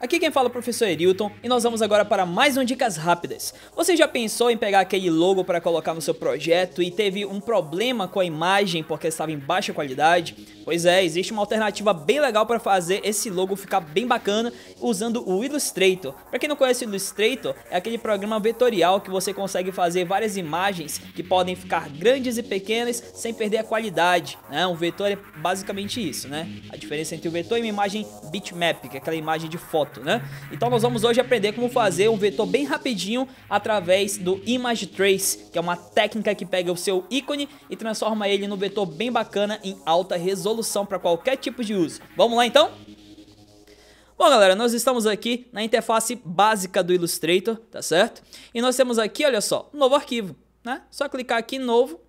Aqui quem fala é o professor Erilton e nós vamos agora para mais um Dicas Rápidas. Você já pensou em pegar aquele logo para colocar no seu projeto e teve um problema com a imagem porque estava em baixa qualidade? Pois é, existe uma alternativa bem legal para fazer esse logo ficar bem bacana usando o Illustrator. Para quem não conhece o Illustrator, é aquele programa vetorial que você consegue fazer várias imagens que podem ficar grandes e pequenas sem perder a qualidade. Né? Um vetor é basicamente isso, né? A diferença entre o vetor e uma imagem bitmap, que é aquela imagem de foto foto, né? Então nós vamos hoje aprender como fazer um vetor bem rapidinho através do Image Trace, que é uma técnica que pega o seu ícone e transforma ele num vetor bem bacana em alta resolução para qualquer tipo de uso. Vamos lá então? Bom, galera, nós estamos aqui na interface básica do Illustrator, tá certo? E nós temos aqui, olha só, um novo arquivo, né? Só clicar aqui em novo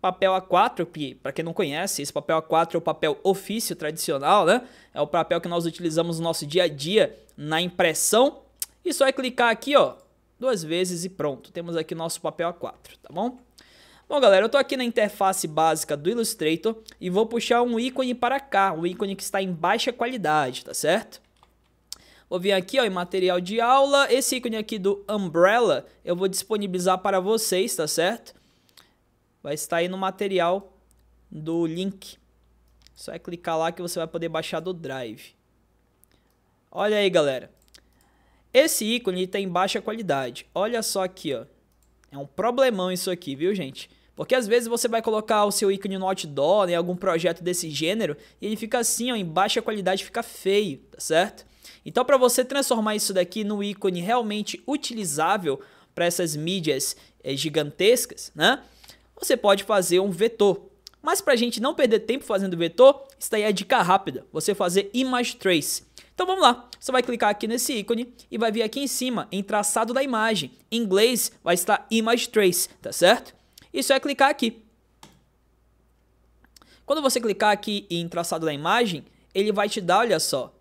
papel A4, que para quem não conhece, esse papel A4 é o papel ofício tradicional, né? É o papel que nós utilizamos no nosso dia a dia na impressão. E só é clicar aqui, ó, duas vezes e pronto. Temos aqui nosso papel A4, tá bom? Bom, galera, eu estou aqui na interface básica do Illustrator e vou puxar um ícone para cá, um ícone que está em baixa qualidade, tá certo? Vou vir aqui ó, em material de aula, esse ícone aqui do Umbrella eu vou disponibilizar para vocês, tá certo? vai estar aí no material do link. Só é clicar lá que você vai poder baixar do Drive. Olha aí, galera. Esse ícone tem tá baixa qualidade. Olha só aqui, ó. É um problemão isso aqui, viu, gente? Porque às vezes você vai colocar o seu ícone no outdoor, em né, algum projeto desse gênero, e ele fica assim, ó, em baixa qualidade, fica feio, tá certo? Então, para você transformar isso daqui no ícone realmente utilizável para essas mídias é, gigantescas, né? você pode fazer um vetor. Mas para a gente não perder tempo fazendo vetor, isso daí é dica rápida, você fazer image trace. Então vamos lá, você vai clicar aqui nesse ícone e vai vir aqui em cima em traçado da imagem. Em inglês vai estar image trace, tá certo? Isso é clicar aqui. Quando você clicar aqui em traçado da imagem, ele vai te dar, olha só,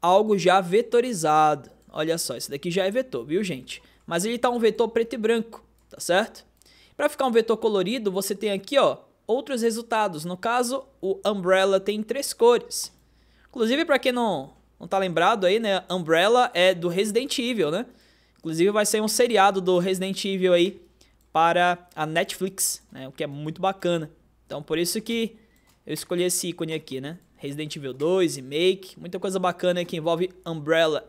algo já vetorizado. Olha só, isso daqui já é vetor, viu gente? Mas ele está um vetor preto e branco, tá certo? Para ficar um vetor colorido, você tem aqui ó, outros resultados. No caso, o Umbrella tem três cores. Inclusive, para quem não, não tá lembrado aí, né? Umbrella é do Resident Evil, né? Inclusive, vai ser um seriado do Resident Evil aí para a Netflix, né? O que é muito bacana. Então, por isso que eu escolhi esse ícone aqui, né? Resident Evil 2, Make, muita coisa bacana que envolve Umbrella.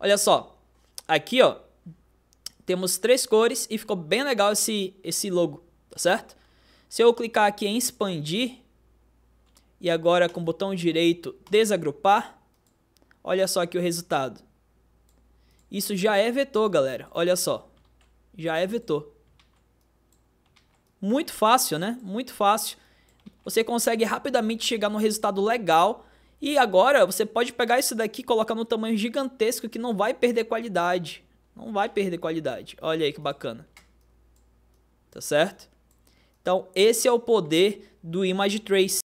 Olha só, aqui ó, temos três cores e ficou bem legal esse, esse logo, tá certo? Se eu clicar aqui em expandir e agora com o botão direito desagrupar, olha só aqui o resultado. Isso já é vetor, galera. Olha só. Já é vetor. Muito fácil, né? Muito fácil. Você consegue rapidamente chegar no resultado legal. E agora você pode pegar isso daqui e colocar no tamanho gigantesco que não vai perder qualidade. Não vai perder qualidade. Olha aí que bacana. Tá certo? Então, esse é o poder do Image Trace.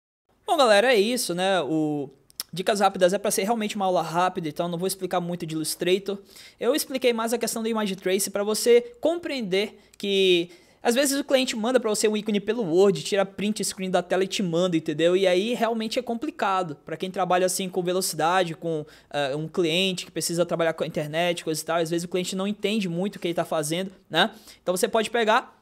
Bom, galera, é isso, né? O Dicas rápidas é para ser realmente uma aula rápida, então não vou explicar muito de Illustrator. Eu expliquei mais a questão do Image Trace para você compreender que às vezes o cliente manda para você um ícone pelo Word, tira print screen da tela e te manda, entendeu? E aí realmente é complicado. Para quem trabalha assim com velocidade, com uh, um cliente que precisa trabalhar com a internet, coisa e tal, às vezes o cliente não entende muito o que ele está fazendo, né? Então você pode pegar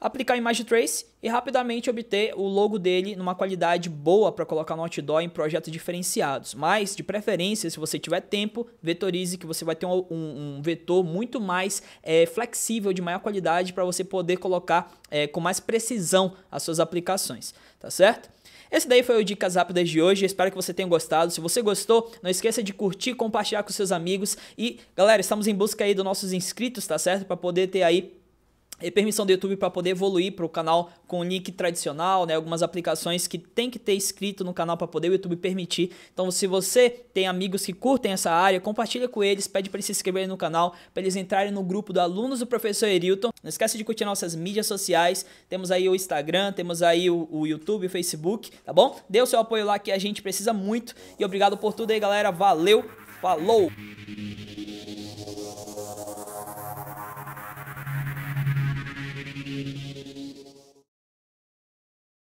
aplicar de Trace e rapidamente obter o logo dele numa qualidade boa para colocar no outdoor em projetos diferenciados. Mas, de preferência, se você tiver tempo, vetorize que você vai ter um, um, um vetor muito mais é, flexível, de maior qualidade, para você poder colocar é, com mais precisão as suas aplicações, tá certo? Esse daí foi o Dicas Rápidas de hoje, espero que você tenha gostado. Se você gostou, não esqueça de curtir, compartilhar com seus amigos. E, galera, estamos em busca aí dos nossos inscritos, tá certo? Para poder ter aí permissão do YouTube para poder evoluir para o canal com nick tradicional, né? Algumas aplicações que tem que ter inscrito no canal para poder o YouTube permitir. Então, se você tem amigos que curtem essa área, compartilha com eles, pede para eles se inscreverem no canal, para eles entrarem no grupo do alunos do professor Erilton. Não esquece de curtir nossas mídias sociais. Temos aí o Instagram, temos aí o, o YouTube, o Facebook, tá bom? Dê o seu apoio lá que a gente precisa muito. E obrigado por tudo aí, galera. Valeu, falou!